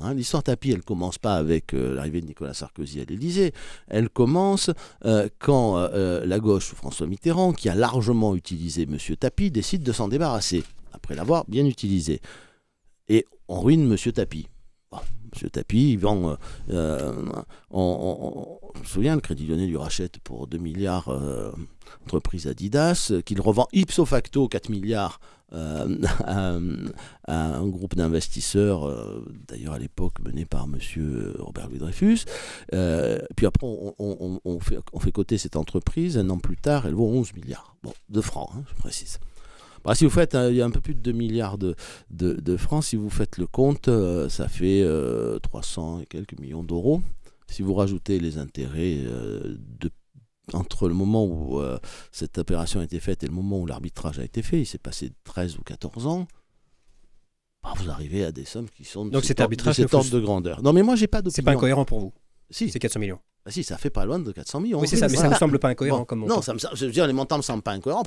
Hein, l'histoire tapis, elle commence pas avec euh, l'arrivée de Nicolas Sarkozy à l'Elysée. Elle commence euh, quand euh, la gauche François Mitterrand, qui a largement utilisé M. tapis décide de s'en débarrasser, après l'avoir bien utilisé. Et on ruine M. tapis Monsieur M. Tapie, vend, on, on, se souvient, le Crédit Lyonnais lui rachète pour 2 milliards d'entreprises Adidas, qu'il revend ipso facto 4 milliards à, euh, un groupe d'investisseurs, euh, d'ailleurs à l'époque mené par monsieur euh, Robert Louis Dreyfus. puis après, on, fait, on, fait, coter cette entreprise. Un an plus tard, elle vaut 11 milliards bon, de francs, hein, je précise. Bah, si vous faites, il y a un peu plus de 2 milliards de, de, de francs. Si vous faites le compte, ça fait 300 et quelques millions d'euros. Si vous rajoutez les intérêts de entre le moment où euh, cette opération a été faite et le moment où l'arbitrage a été fait, il s'est passé 13 ou 14 ans. Bah, vous arrivez à des sommes qui sont de Donc cet arbitrage de, de grandeur. Non, mais moi, j'ai pas d'opinion. C'est pas incohérent pour vous. Si. C'est 400 millions. Bah, si, ça fait pas loin de 400 millions. Oui, c'est ça, mais ça ne me semble pas incohérent. comme non, ça me, je veux dire, les montants ne me semblent pas incohérents.